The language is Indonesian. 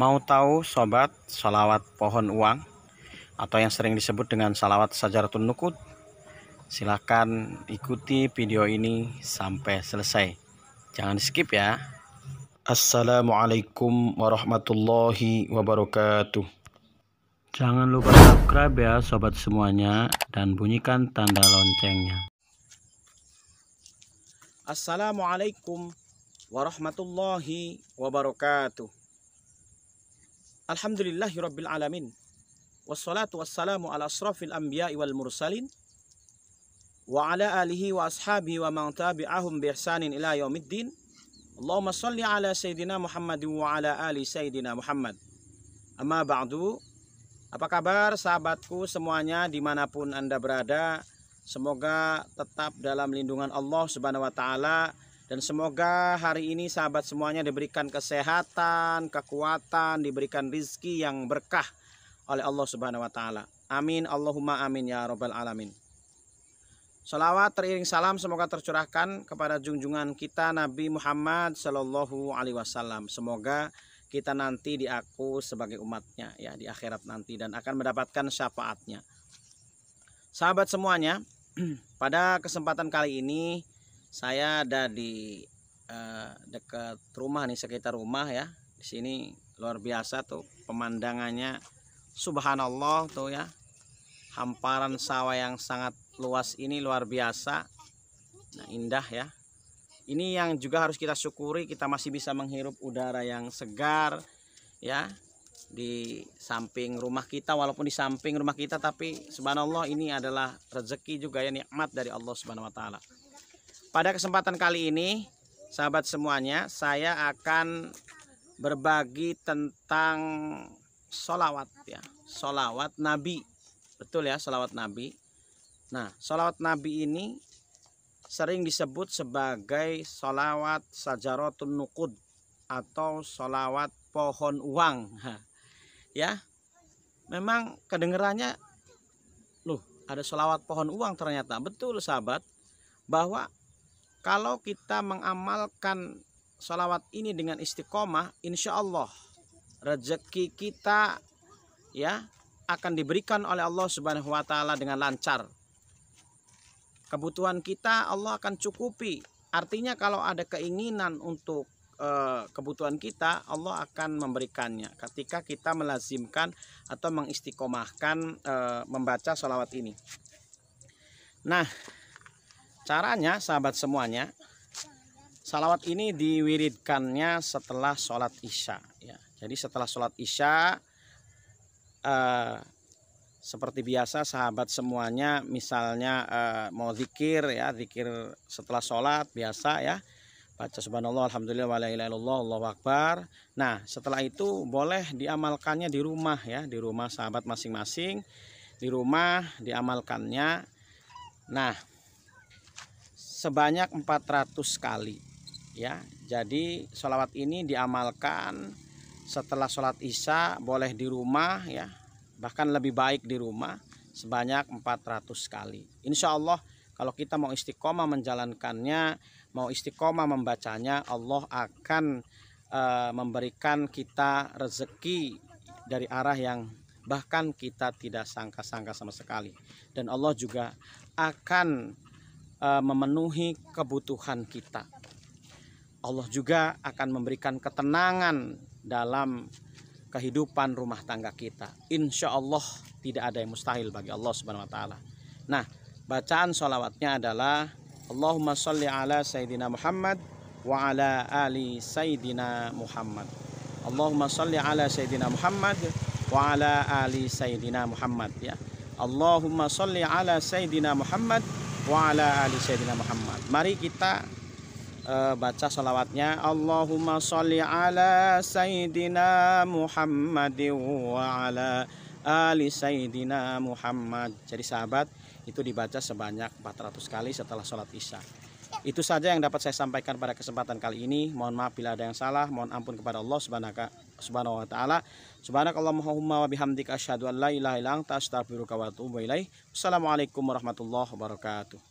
Mau tahu sobat salawat pohon uang atau yang sering disebut dengan salawat sajaratun nukut, Silahkan ikuti video ini sampai selesai. Jangan skip ya. Assalamualaikum warahmatullahi wabarakatuh. Jangan lupa subscribe ya sobat semuanya dan bunyikan tanda loncengnya. Assalamualaikum warahmatullahi wabarakatuh. Alhamdulillahirabbil alamin. Wassalatu wassalamu ala asrafil anbiya'i wal mursalin wa ala alihi wa ashabihi wa man tabi'ahum bi ihsanin ila yaumiddin. Allahumma salli ala sayyidina Muhammad wa ala ali sayyidina Muhammad. Amma ba'du. Apa kabar sahabatku semuanya dimanapun Anda berada? Semoga tetap dalam lindungan Allah Subhanahu wa taala dan semoga hari ini sahabat semuanya diberikan kesehatan, kekuatan, diberikan rizki yang berkah oleh Allah Subhanahu wa taala. Amin Allahumma amin ya rabbal alamin. Salawat teriring salam semoga tercurahkan kepada junjungan kita Nabi Muhammad Shallallahu Alaihi Wasallam. Semoga kita nanti diaku sebagai umatnya ya di akhirat nanti dan akan mendapatkan syafaatnya. Sahabat semuanya, pada kesempatan kali ini saya ada di eh, dekat rumah nih sekitar rumah ya di sini luar biasa tuh pemandangannya subhanallah tuh ya hamparan sawah yang sangat luas ini luar biasa nah indah ya ini yang juga harus kita syukuri kita masih bisa menghirup udara yang segar ya di samping rumah kita walaupun di samping rumah kita tapi subhanallah ini adalah rezeki juga ya nikmat dari Allah Subhanahu wa taala pada kesempatan kali ini, sahabat semuanya, saya akan berbagi tentang solawat ya, solawat Nabi, betul ya, solawat Nabi. Nah, solawat Nabi ini sering disebut sebagai solawat sajarotun nukud atau solawat pohon uang, ya. Memang kedengarannya, loh, ada solawat pohon uang ternyata betul sahabat bahwa kalau kita mengamalkan sholawat ini dengan istiqomah insya Allah rezeki kita ya akan diberikan oleh Allah subhanahu wa ta'ala dengan lancar kebutuhan kita Allah akan cukupi artinya kalau ada keinginan untuk eh, kebutuhan kita Allah akan memberikannya ketika kita melazimkan atau mengistiqomahkan eh, membaca sholawat ini nah Caranya sahabat semuanya Salawat ini diwiridkannya setelah sholat isya ya. Jadi setelah sholat isya eh, Seperti biasa sahabat semuanya misalnya eh, mau zikir ya Zikir setelah sholat biasa ya Baca subhanallah alhamdulillah wa illallah Allahu akbar. Nah, setelah itu boleh diamalkannya di rumah ya, di rumah sahabat masing-masing. Di rumah diamalkannya. Nah, sebanyak 400 kali ya jadi sholawat ini diamalkan setelah sholat isya boleh di rumah ya bahkan lebih baik di rumah sebanyak 400 kali insya Allah kalau kita mau istiqomah menjalankannya mau istiqomah membacanya Allah akan uh, memberikan kita rezeki dari arah yang bahkan kita tidak sangka-sangka sama sekali dan Allah juga akan Eh, memenuhi kebutuhan kita. Allah juga akan memberikan ketenangan dalam kehidupan rumah tangga kita. Insya Allah tidak ada yang mustahil bagi Allah Subhanahu Wa Taala. Nah, bacaan solawatnya adalah Allahumma salli ala Sayyidina Muhammad wa ala ali Sayyidina Muhammad. Allahumma salli ala Sayyidina Muhammad wa ala ali Sayyidina Muhammad ya. Allahumma salli ala Sayyidina Muhammad wa ala ali sayyidina Muhammad. Mari kita uh, baca salawatnya. Allahumma sholli ala sayyidina Muhammad, wa ala ali sayyidina Muhammad. Jadi sahabat, itu dibaca sebanyak 400 kali setelah sholat isya. Itu saja yang dapat saya sampaikan pada kesempatan kali ini. Mohon maaf bila ada yang salah. Mohon ampun kepada Allah subhanahu subhanahu wa ta'ala. Subhanakallahumma wa bihamdika asyhadu an la ilaha illa anta astaghfiruka wa atubu ilaihi Wassalamualaikum warahmatullahi wabarakatuh.